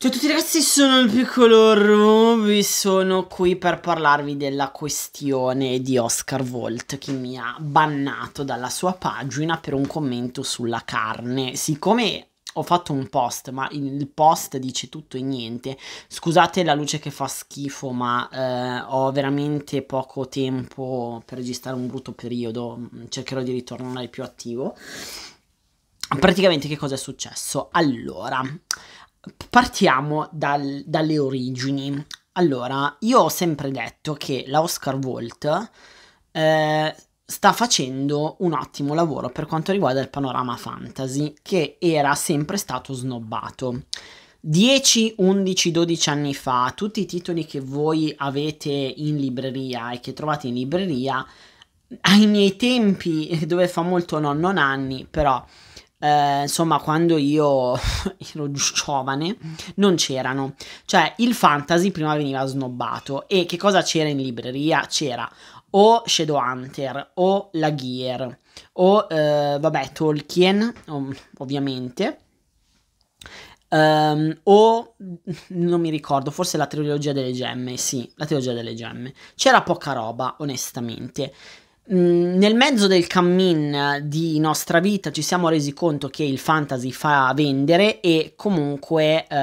Ciao a tutti ragazzi, sono il piccolo Ruby, sono qui per parlarvi della questione di Oscar Volt che mi ha bannato dalla sua pagina per un commento sulla carne. Siccome ho fatto un post, ma il post dice tutto e niente, scusate la luce che fa schifo, ma eh, ho veramente poco tempo per registrare un brutto periodo, cercherò di ritornare più attivo. Praticamente che cosa è successo? Allora partiamo dal, dalle origini. Allora, io ho sempre detto che la Oscar Volt eh, sta facendo un ottimo lavoro per quanto riguarda il panorama fantasy, che era sempre stato snobbato. 10, 11, 12 anni fa, tutti i titoli che voi avete in libreria e che trovate in libreria, ai miei tempi, dove fa molto nonno Nanni, però eh, insomma, quando io ero giovane, non c'erano. Cioè, il fantasy prima veniva snobbato. E che cosa c'era in libreria? C'era o Shadowhunter o La Gear o, eh, vabbè, Tolkien, ovviamente. Um, o non mi ricordo, forse la trilogia delle gemme, sì, la trilogia delle gemme. C'era poca roba, onestamente. Mm, nel mezzo del cammin di nostra vita ci siamo resi conto che il fantasy fa vendere e comunque eh,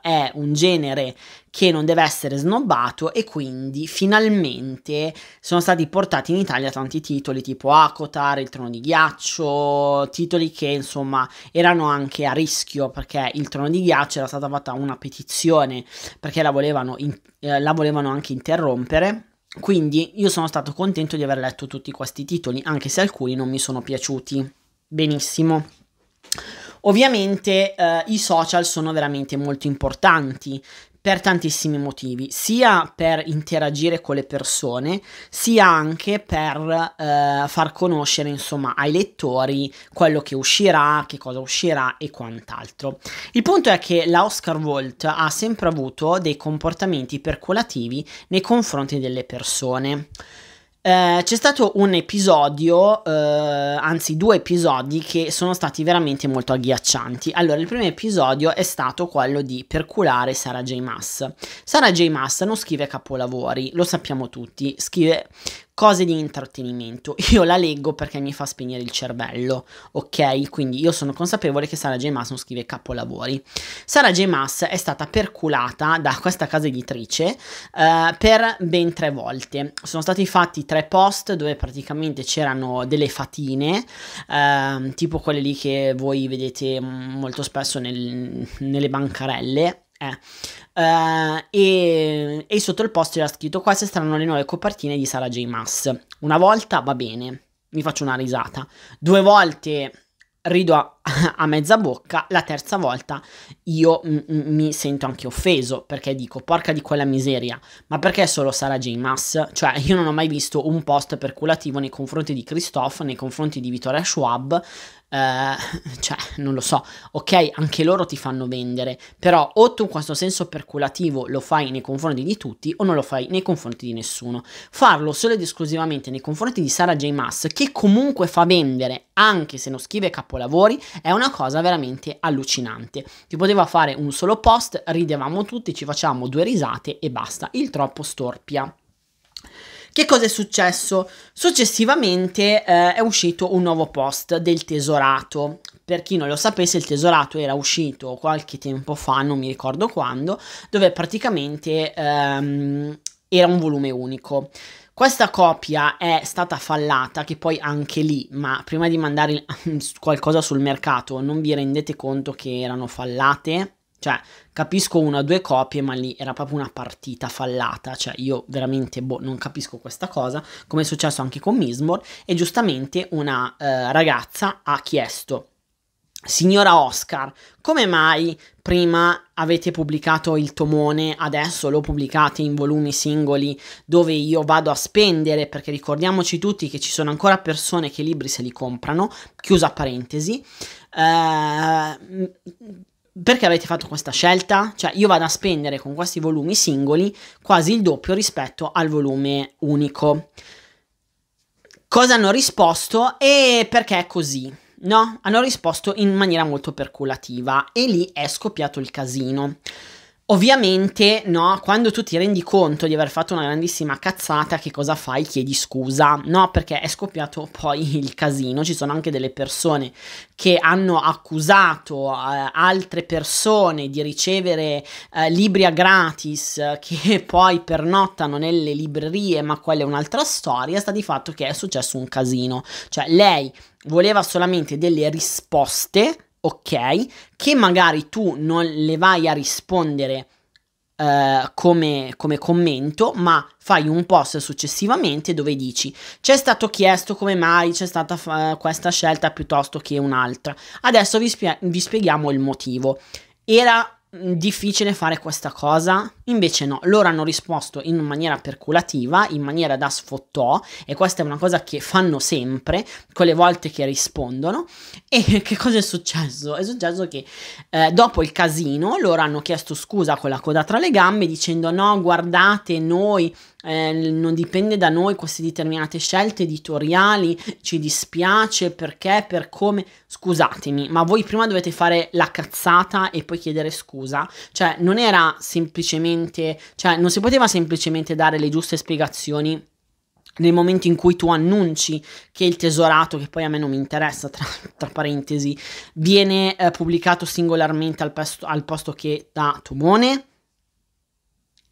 è un genere che non deve essere snobbato e quindi finalmente sono stati portati in Italia tanti titoli tipo Akotar, Il Trono di Ghiaccio, titoli che insomma erano anche a rischio perché Il Trono di Ghiaccio era stata fatta una petizione perché la volevano, in- eh, la volevano anche interrompere quindi io sono stato contento di aver letto tutti questi titoli, anche se alcuni non mi sono piaciuti. Benissimo. Ovviamente eh, i social sono veramente molto importanti per tantissimi motivi, sia per interagire con le persone, sia anche per eh, far conoscere insomma ai lettori quello che uscirà, che cosa uscirà e quant'altro. Il punto è che la Oscar Volt ha sempre avuto dei comportamenti percolativi nei confronti delle persone. Eh, c'è stato un episodio, eh, anzi due episodi, che sono stati veramente molto agghiaccianti. Allora, il primo episodio è stato quello di perculare Sara J. Mass. Sara J. Mass non scrive capolavori, lo sappiamo tutti, scrive cose di intrattenimento. Io la leggo perché mi fa spegnere il cervello, ok? Quindi io sono consapevole che Sara J. Maas non scrive capolavori. Sara J. Maas è stata perculata da questa casa editrice eh, per ben tre volte. Sono stati fatti tre post dove praticamente c'erano delle fatine, eh, tipo quelle lì che voi vedete molto spesso nel, nelle bancarelle eh. Uh, e, e, sotto il post era scritto queste saranno le nuove copertine di Sara J. Mass. Una volta va bene, mi faccio una risata. Due volte rido a, a mezza bocca, la terza volta io m- m- mi sento anche offeso perché dico porca di quella miseria, ma perché solo Sara J. Mass? Cioè io non ho mai visto un post perculativo nei confronti di Christophe, nei confronti di Vittoria Schwab, eh, cioè, non lo so, ok, anche loro ti fanno vendere, però o tu in questo senso perculativo lo fai nei confronti di tutti o non lo fai nei confronti di nessuno. Farlo solo ed esclusivamente nei confronti di Sara J. Mass, che comunque fa vendere, anche se non scrive capolavori, è una cosa veramente allucinante. Ti poteva fare un solo post, ridevamo tutti, ci facciamo due risate e basta, il troppo storpia. Che cosa è successo? Successivamente eh, è uscito un nuovo post del tesorato. Per chi non lo sapesse, il tesorato era uscito qualche tempo fa, non mi ricordo quando, dove praticamente ehm, era un volume unico. Questa copia è stata fallata, che poi anche lì, ma prima di mandare qualcosa sul mercato non vi rendete conto che erano fallate? Cioè, capisco una o due copie, ma lì era proprio una partita fallata. Cioè, io veramente boh, non capisco questa cosa, come è successo anche con Mismore. E giustamente una eh, ragazza ha chiesto Signora Oscar, come mai prima avete pubblicato il tomone, adesso lo pubblicate in volumi singoli dove io vado a spendere? Perché ricordiamoci tutti che ci sono ancora persone che i libri se li comprano, chiusa parentesi. Eh, perché avete fatto questa scelta? Cioè io vado a spendere con questi volumi singoli quasi il doppio rispetto al volume unico. Cosa hanno risposto e perché è così? No, hanno risposto in maniera molto perculativa e lì è scoppiato il casino. Ovviamente, no, quando tu ti rendi conto di aver fatto una grandissima cazzata, che cosa fai? Chiedi scusa, no? Perché è scoppiato poi il casino. Ci sono anche delle persone che hanno accusato eh, altre persone di ricevere eh, libri a gratis eh, che poi pernottano nelle librerie, ma quella è un'altra storia. Sta di fatto che è successo un casino. Cioè, lei voleva solamente delle risposte ok, che magari tu non le vai a rispondere Uh, come, come, commento, ma fai un post successivamente dove dici c'è stato chiesto come mai c'è stata uh, questa scelta piuttosto che un'altra. Adesso vi, spie- vi spieghiamo il motivo. Era mm, difficile fare questa cosa? Invece no, loro hanno risposto in maniera perculativa, in maniera da sfottò, e questa è una cosa che fanno sempre, quelle volte che rispondono. E che cosa è successo? È successo che eh, dopo il casino loro hanno chiesto scusa con la coda tra le gambe dicendo no, guardate, noi eh, non dipende da noi queste determinate scelte editoriali, ci dispiace perché, per come, scusatemi, ma voi prima dovete fare la cazzata e poi chiedere scusa, cioè non era semplicemente semplicemente, cioè non si poteva semplicemente dare le giuste spiegazioni nel momento in cui tu annunci che il tesorato, che poi a me non mi interessa, tra, tra parentesi, viene eh, pubblicato singolarmente al, pesto, al posto che da Tomone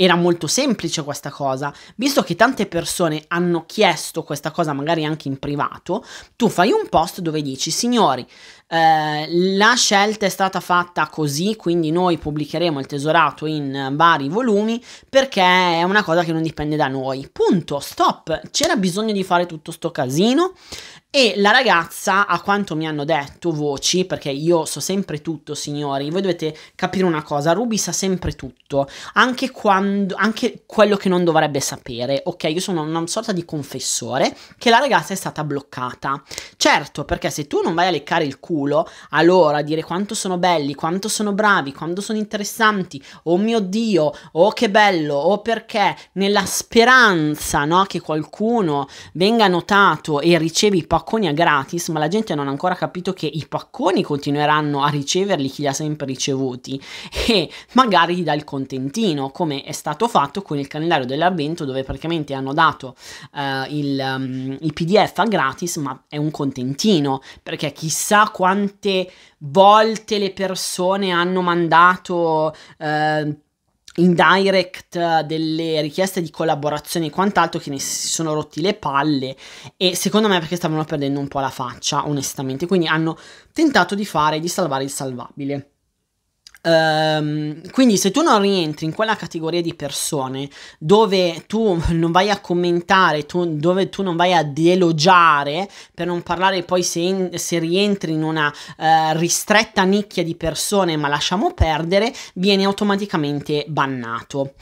era molto semplice questa cosa, visto che tante persone hanno chiesto questa cosa magari anche in privato, tu fai un post dove dici signori, eh, la scelta è stata fatta così, quindi noi pubblicheremo il tesorato in vari volumi perché è una cosa che non dipende da noi. Punto, stop, c'era bisogno di fare tutto sto casino, e la ragazza, a quanto mi hanno detto voci, perché io so sempre tutto, signori, voi dovete capire una cosa, Ruby sa sempre tutto, anche, quando, anche quello che non dovrebbe sapere, ok? Io sono una sorta di confessore che la ragazza è stata bloccata. Certo, perché se tu non vai a leccare il culo, allora dire quanto sono belli, quanto sono bravi, quanto sono interessanti, oh mio Dio, oh che bello, oh perché, nella speranza, no, che qualcuno venga notato e ricevi poco pacconi a gratis, ma la gente non ha ancora capito che i pacconi continueranno a riceverli chi li ha sempre ricevuti e magari gli dà il contentino, come è stato fatto con il calendario dell'avvento dove praticamente hanno dato uh, il, um, il PDF a gratis, ma è un contentino, perché chissà quante volte le persone hanno mandato... Uh, in direct delle richieste di collaborazione e quant'altro che ne si sono rotti le palle e secondo me perché stavano perdendo un po' la faccia onestamente quindi hanno tentato di fare di salvare il salvabile Um, quindi se tu non rientri in quella categoria di persone dove tu non vai a commentare, tu, dove tu non vai a delogiare, per non parlare poi se, in, se rientri in una uh, ristretta nicchia di persone, ma lasciamo perdere, viene automaticamente bannato.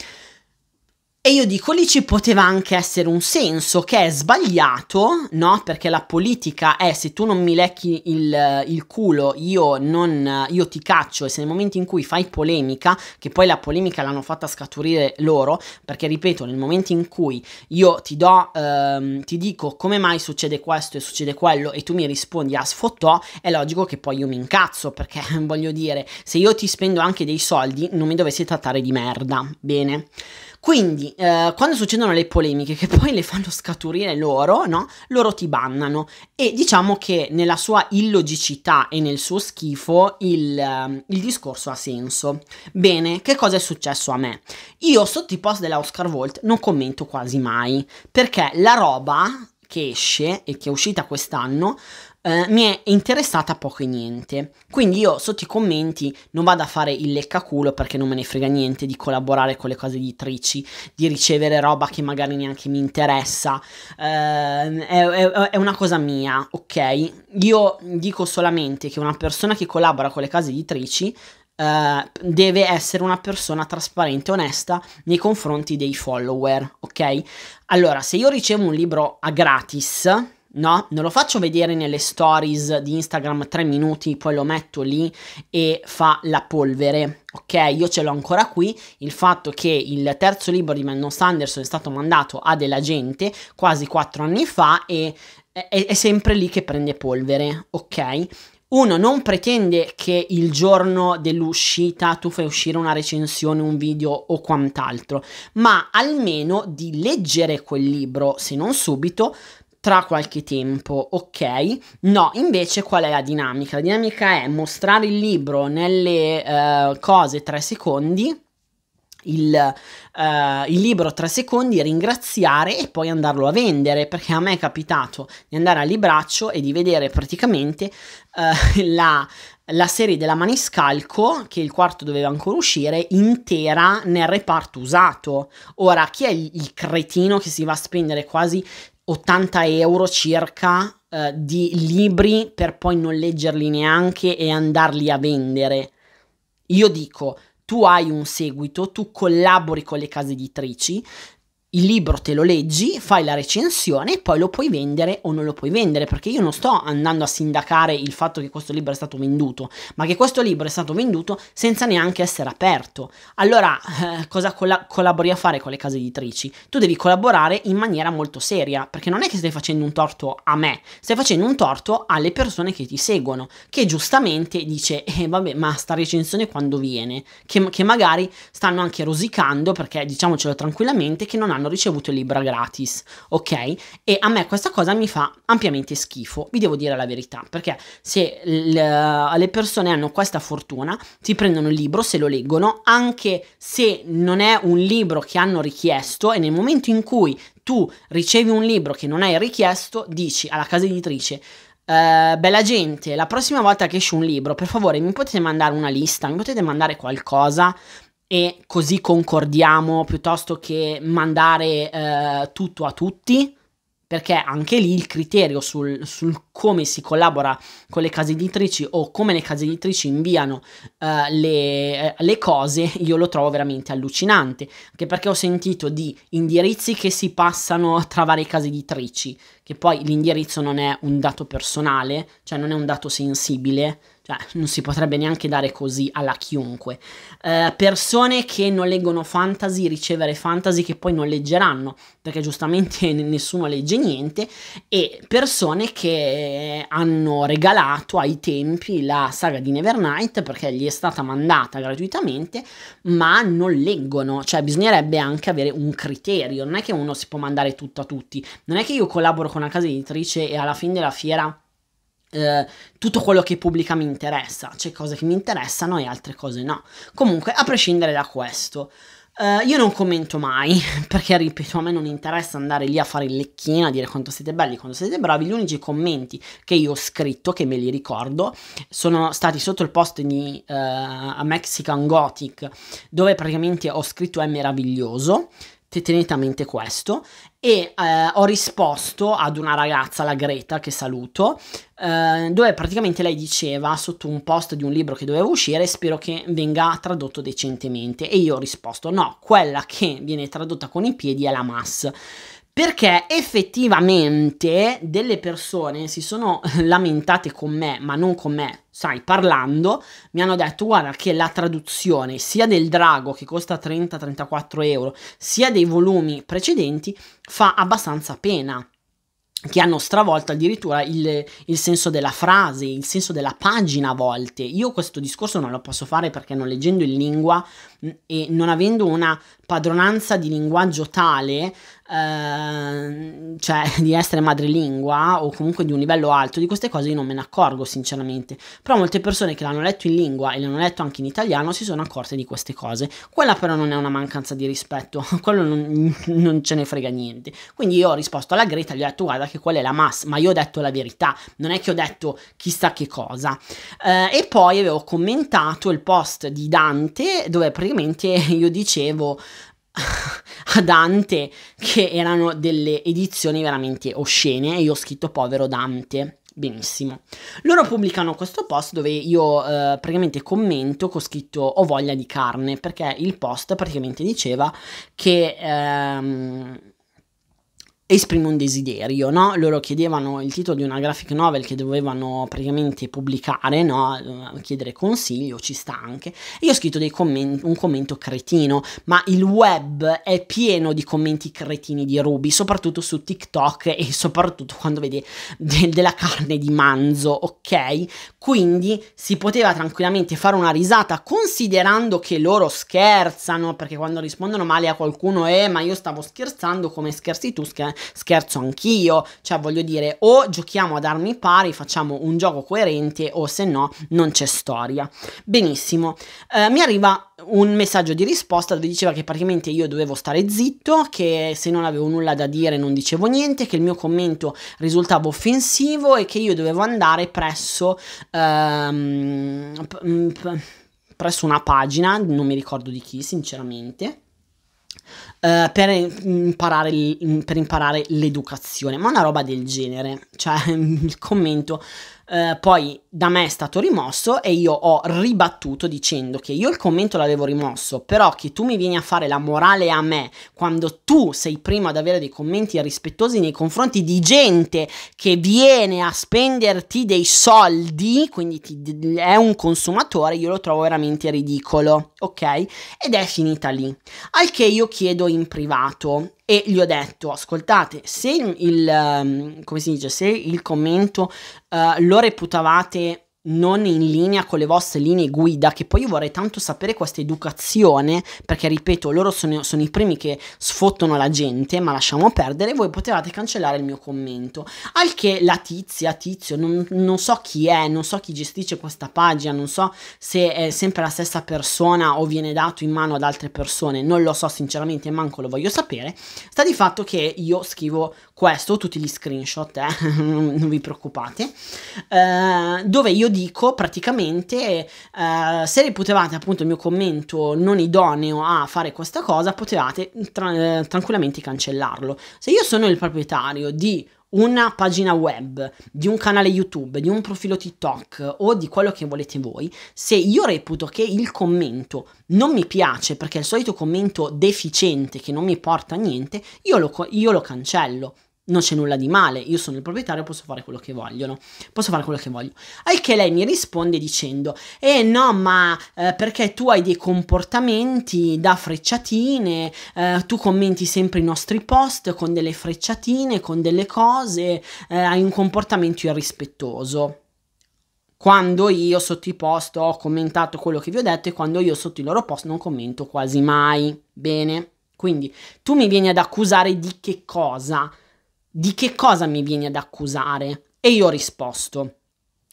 E io dico lì ci poteva anche essere un senso che è sbagliato, no? Perché la politica è se tu non mi lecchi il, il culo, io, non, io, ti caccio e se nel momento in cui fai polemica, che poi la polemica l'hanno fatta scaturire loro, perché ripeto, nel momento in cui io ti do, ehm, ti dico come mai succede questo e succede quello e tu mi rispondi a ah, sfottò, è logico che poi io mi incazzo, perché voglio dire, se io ti spendo anche dei soldi, non mi dovessi trattare di merda, bene? Quindi, eh, quando succedono le polemiche che poi le fanno scaturire loro, no? Loro ti bannano. E diciamo che nella sua illogicità e nel suo schifo il, eh, il discorso ha senso. Bene, che cosa è successo a me? Io sotto i post della Oscar Volt non commento quasi mai, perché la roba che esce e che è uscita quest'anno eh, mi è interessata poco e niente. Quindi io sotto i commenti non vado a fare il leccaculo perché non me ne frega niente di collaborare con le cose editrici, di ricevere roba che magari neanche mi interessa. Eh, è, è, è una cosa mia, ok? Io dico solamente che una persona che collabora con le case editrici Uh, eh, deve essere una persona trasparente, e onesta nei confronti dei follower, ok? Allora, se io ricevo un libro a gratis, No, non lo faccio vedere nelle stories di Instagram tre minuti, poi lo metto lì e fa la polvere. Ok, io ce l'ho ancora qui. Il fatto che il terzo libro di Mendon Sanderson è stato mandato a della gente quasi quattro anni fa e è, è sempre lì che prende polvere. Ok, uno non pretende che il giorno dell'uscita tu fai uscire una recensione, un video o quant'altro, ma almeno di leggere quel libro, se non subito, tra qualche tempo, ok? No, invece qual è la dinamica? La dinamica è mostrare il libro nelle uh, cose tre secondi. Il, uh, il, libro 3 secondi, ringraziare e poi andarlo a vendere perché a me è capitato di andare al libraccio e di vedere praticamente uh, la, la serie della Maniscalco, che il quarto doveva ancora uscire, intera nel reparto usato. Ora, chi è il cretino che si va a spendere quasi 80 euro circa eh, di libri per poi non leggerli neanche e andarli a vendere. Io dico, tu hai un seguito, tu collabori con le case editrici, il libro te lo leggi, fai la recensione e poi lo puoi vendere o non lo puoi vendere, perché io non sto andando a sindacare il fatto che questo libro è stato venduto, ma che questo libro è stato venduto senza neanche essere aperto. Allora, eh, cosa colla- collabori a fare con le case editrici? Tu devi collaborare in maniera molto seria, perché non è che stai facendo un torto a me, stai facendo un torto alle persone che ti seguono, che giustamente dice, eh vabbè, ma sta recensione quando viene, che, che magari stanno anche rosicando, perché diciamocelo tranquillamente, che non hanno hanno ricevuto il libro gratis, ok? E a me questa cosa mi fa ampiamente schifo, vi devo dire la verità, perché se le persone hanno questa fortuna, si prendono il libro, se lo leggono, anche se non è un libro che hanno richiesto e nel momento in cui tu ricevi un libro che non hai richiesto, dici alla casa editrice Uh, bella gente, la prossima volta che esce un libro, per favore mi potete mandare una lista, mi potete mandare qualcosa e così concordiamo piuttosto che mandare eh, tutto a tutti, perché anche lì il criterio sul, sul, come si collabora con le case editrici o come le case editrici inviano eh, le, eh, le cose io lo trovo veramente allucinante, anche perché ho sentito di indirizzi che si passano tra varie case editrici, che poi l'indirizzo non è un dato personale, cioè non è un dato sensibile, cioè, non si potrebbe neanche dare così alla chiunque. Eh, persone che non leggono fantasy, ricevere fantasy che poi non leggeranno, perché giustamente nessuno legge niente, e persone che hanno regalato ai tempi la saga di Nevernight perché gli è stata mandata gratuitamente, ma non leggono. Cioè, bisognerebbe anche avere un criterio, non è che uno si può mandare tutto a tutti, non è che io collaboro con una casa editrice e alla fine della fiera eh, tutto quello che pubblica mi interessa, c'è cose che mi interessano e altre cose no. Comunque, a prescindere da questo, eh, io non commento mai, perché ripeto, a me non interessa andare lì a fare il lecchino, a dire quanto siete belli, quanto siete bravi. Gli unici commenti che io ho scritto, che me li ricordo, sono stati sotto il post di eh, Mexican Gothic, dove praticamente ho scritto è meraviglioso tenete a mente questo e eh, ho risposto ad una ragazza, la Greta, che saluto, eh, dove praticamente lei diceva sotto un post di un libro che doveva uscire spero che venga tradotto decentemente e io ho risposto no, quella che viene tradotta con i piedi è la mass perché effettivamente delle persone si sono lamentate con me, ma non con me, sai, parlando, mi hanno detto guarda che la traduzione sia del drago che costa 30-34 euro, sia dei volumi precedenti fa abbastanza pena che hanno stravolto addirittura il, il, senso della frase, il senso della pagina a volte. Io questo discorso non lo posso fare perché non leggendo in lingua mm, e non avendo una padronanza di linguaggio tale Ehm, cioè di essere madrelingua o comunque di un livello alto, di queste cose io non me ne accorgo sinceramente, però molte persone che l'hanno letto in lingua e l'hanno letto anche in italiano si sono accorte di queste cose, quella però non è una mancanza di rispetto, quello non, non ce ne frega niente, quindi io ho risposto alla Greta, gli ho detto guarda che quella è la massa, ma io ho detto la verità, non è che ho detto chissà che cosa, eh, e poi avevo commentato il post di Dante dove praticamente io dicevo a Dante che erano delle edizioni veramente oscene e io ho scritto povero Dante. Benissimo. Loro pubblicano questo post dove io eh, praticamente commento che ho scritto ho voglia di carne perché il post praticamente diceva che... Ehm, esprime un desiderio, no? Loro chiedevano il titolo di una graphic novel che dovevano praticamente pubblicare, no? Eh, chiedere consiglio, ci sta anche. Io ho scritto comment- un commento cretino, ma il web è pieno di commenti cretini di Ruby, soprattutto su TikTok e soprattutto quando vede de- della carne di manzo, ok? Quindi si poteva tranquillamente fare una risata considerando che loro scherzano, perché quando rispondono male a qualcuno è eh, ma io stavo scherzando come scherzi tu scherzi scherzo anch'io, cioè voglio dire o giochiamo ad armi pari, facciamo un gioco coerente o se no non c'è storia. Benissimo, eh, mi arriva un messaggio di risposta dove diceva che praticamente io dovevo stare zitto, che se non avevo nulla da dire non dicevo niente, che il mio commento risultava offensivo e che io dovevo andare presso... Ehm, presso una pagina, non mi ricordo di chi sinceramente, uh, per, imparare l- per imparare l'educazione, ma una roba del genere, cioè il commento eh, poi da me è stato rimosso e io ho ribattuto dicendo che io il commento l'avevo rimosso, però che tu mi vieni a fare la morale a me quando tu sei primo ad avere dei commenti rispettosi nei confronti di gente che viene a spenderti dei soldi, quindi ti, è un consumatore, io lo trovo veramente ridicolo, ok? Ed è finita lì. Al che io chiedo in privato, e gli ho detto, ascoltate, se il, ehm, come si dice, se il commento uh, lo reputavate non in linea con le vostre linee guida, che poi io vorrei tanto sapere questa educazione, perché ripeto, loro sono, sono, i primi che sfottono la gente, ma lasciamo perdere, voi potevate cancellare il mio commento. Al che la tizia, tizio, non, non so chi è, non so chi gestisce questa pagina, non so se è sempre la stessa persona o viene dato in mano ad altre persone, non lo so sinceramente, manco lo voglio sapere, sta di fatto che io scrivo questo, tutti gli screenshot, eh, non vi preoccupate, eh, dove io dico praticamente eh, se reputevate appunto il mio commento non idoneo a fare questa cosa, potevate tra eh, tranquillamente cancellarlo. Se io sono il proprietario di una pagina web, di un canale YouTube, di un profilo TikTok o di quello che volete voi, se io reputo che il commento non mi piace perché è il solito commento deficiente che non mi porta a niente, io lo, io lo cancello non c'è nulla di male, io sono il proprietario, posso fare quello che vogliono, posso fare quello che voglio. Al che lei mi risponde dicendo, eh no, ma eh, perché tu hai dei comportamenti da frecciatine, eh, tu commenti sempre i nostri post con delle frecciatine, con delle cose, eh, hai un comportamento irrispettoso quando io sotto i post ho commentato quello che vi ho detto e quando io sotto i loro post non commento quasi mai. Bene? Quindi tu mi vieni ad accusare di che cosa? di che cosa mi vieni ad accusare? E io ho risposto.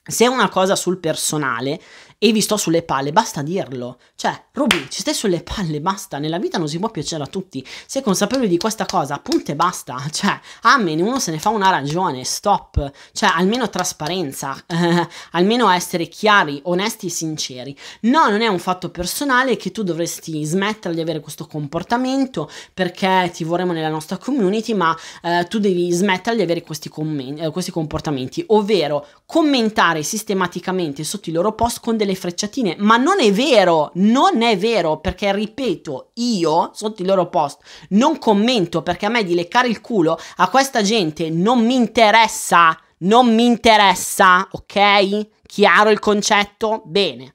Se è una cosa sul personale, e vi sto sulle palle, basta dirlo. Cioè, Ruby, ci stai sulle palle, basta. Nella vita non si può piacere a tutti. Sei consapevole di questa cosa, punto e basta. Cioè, amen, uno se ne fa una ragione, stop. Cioè, almeno trasparenza, almeno essere chiari, onesti e sinceri. No, non è un fatto personale che tu dovresti smettere di avere questo comportamento perché ti vorremmo nella nostra community, ma eh, tu devi smettere di avere questi, commenti, eh, questi comportamenti, ovvero commentare sistematicamente sotto i loro post con delle delle frecciatine, ma non è vero, non è vero, perché ripeto, io sotto i loro post non commento perché a me di leccare il culo a questa gente non mi interessa, non mi interessa, ok? Chiaro il concetto? Bene.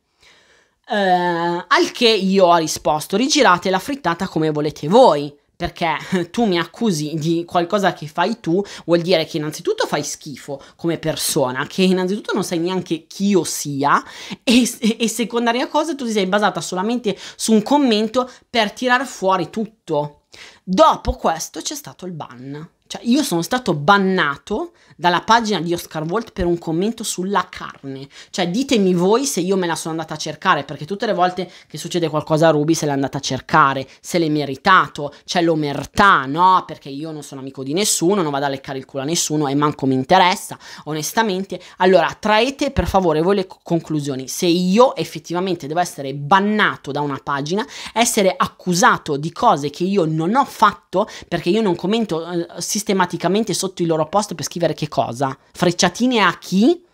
Uh, al che io ho risposto, rigirate la frittata come volete voi perché tu mi accusi di qualcosa che fai tu, vuol dire che innanzitutto fai schifo come persona, che innanzitutto non sai neanche chi io sia e, e, secondaria cosa tu ti sei basata solamente su un commento per tirar fuori tutto. Dopo questo c'è stato il ban. Cioè, io sono stato bannato dalla pagina di Oscar Volt per un commento sulla carne. Cioè, ditemi voi se io me la sono andata a cercare, perché tutte le volte che succede qualcosa a Ruby se l'è andata a cercare, se l'è meritato, c'è l'omertà, no? Perché io non sono amico di nessuno, non vado a leccare il culo a nessuno e manco mi interessa, onestamente. Allora, traete per favore voi le conclusioni. Se io effettivamente devo essere bannato da una pagina, essere accusato di cose che io non ho fatto, perché io non commento eh, sistematicamente sotto i loro post per scrivere che cosa, frecciatine a chi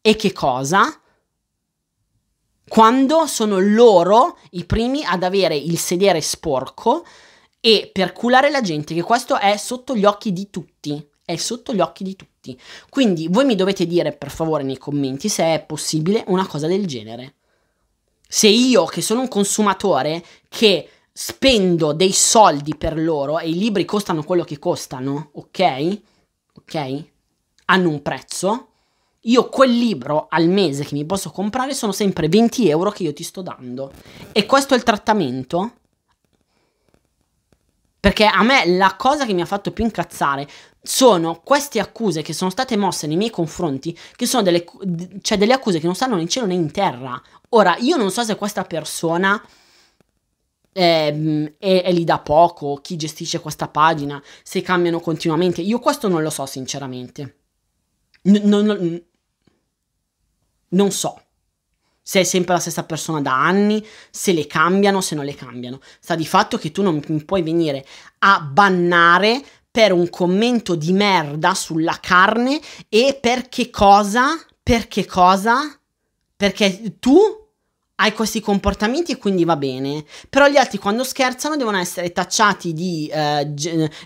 e che cosa, quando sono loro i primi ad avere il sedere sporco e per culare la gente, che questo è sotto gli occhi di tutti, è sotto gli occhi di tutti. Quindi voi mi dovete dire per favore nei commenti se è possibile una cosa del genere. Se io, che sono un consumatore, che spendo dei soldi per loro e i libri costano quello che costano, ok? Ok? Hanno un prezzo. Io quel libro al mese che mi posso comprare sono sempre 20 euro che io ti sto dando. E questo è il trattamento? Perché a me la cosa che mi ha fatto più incazzare sono queste accuse che sono state mosse nei miei confronti, che sono delle, cioè delle accuse che non stanno né in cielo né in terra. Ora, io non so se questa persona è ehm, lì da poco, chi gestisce questa pagina, se cambiano continuamente. Io questo non lo so sinceramente. N- non, non so se è sempre la stessa persona da anni, se le cambiano, se non le cambiano. Sta di fatto che tu non puoi venire a bannare per un commento di merda sulla carne e per che cosa? Per che cosa? Perché tu hai questi comportamenti e quindi va bene. Però gli altri quando scherzano devono essere tacciati di, eh,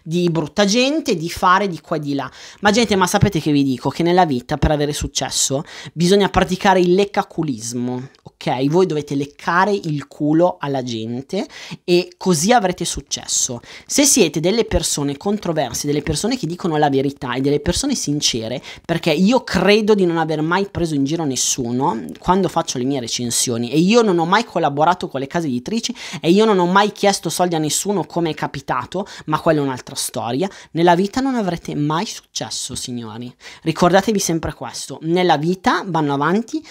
di, brutta gente, di fare di qua e di là. Ma gente, ma sapete che vi dico? Che nella vita per avere successo bisogna praticare il leccaculismo, ok? Voi dovete leccare il culo alla gente e così avrete successo. Se siete delle persone controverse, delle persone che dicono la verità e delle persone sincere, perché io credo di non aver mai preso in giro nessuno quando faccio le mie recensioni e io non ho mai collaborato con le case editrici e io non ho mai chiesto soldi a nessuno come è capitato, ma quella è un'altra storia, nella vita non avrete mai successo, signori. Ricordatevi sempre questo, nella vita vanno avanti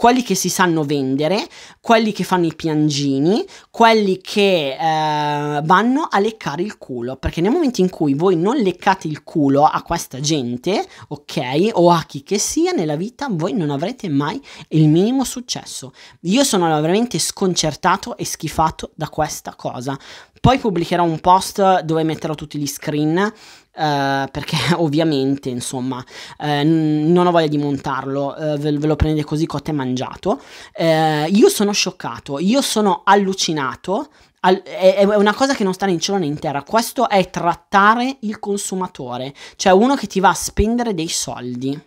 quelli che si sanno vendere, quelli che fanno i piangini, quelli che eh, vanno a leccare il culo, perché nel momento in cui voi non leccate il culo a questa gente, ok, o a chi che sia nella vita, voi non avrete mai il minimo successo. Io sono veramente sconcertato e schifato da questa cosa. Poi pubblicherò un post dove metterò tutti gli screen eh, perché ovviamente insomma eh, non ho voglia di montarlo, eh, ve, ve, lo prendete così cotte e mangiato. Eh, io sono scioccato, io sono allucinato. Al, è, è, una cosa che non sta né in cielo né in terra. Questo è trattare il consumatore, cioè uno che ti va a spendere dei soldi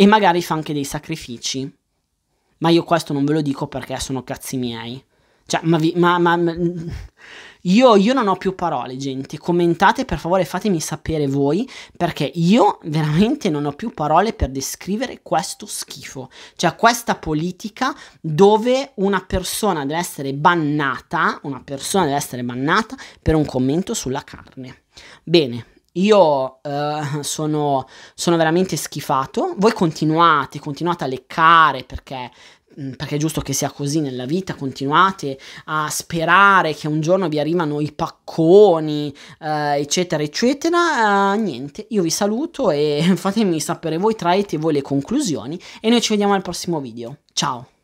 e magari fa anche dei sacrifici. Ma io questo non ve lo dico perché sono cazzi miei. Cioè, ma, vi, ma, ma, ma io, io non ho più parole, gente. Commentate per favore, fatemi sapere voi, perché io veramente non ho più parole per descrivere questo schifo. Cioè, questa politica dove una persona deve essere bannata, una persona deve essere bannata per un commento sulla carne. Bene, io uh, sono, sono, veramente schifato. Voi continuate, continuate a leccare perché Mm, perché è giusto che sia così nella vita, continuate a sperare che un giorno vi arrivano i pacconi, eh, eccetera, eccetera. Eh, niente, io vi saluto e fatemi sapere voi, traete voi le conclusioni e noi ci vediamo al prossimo video. Ciao!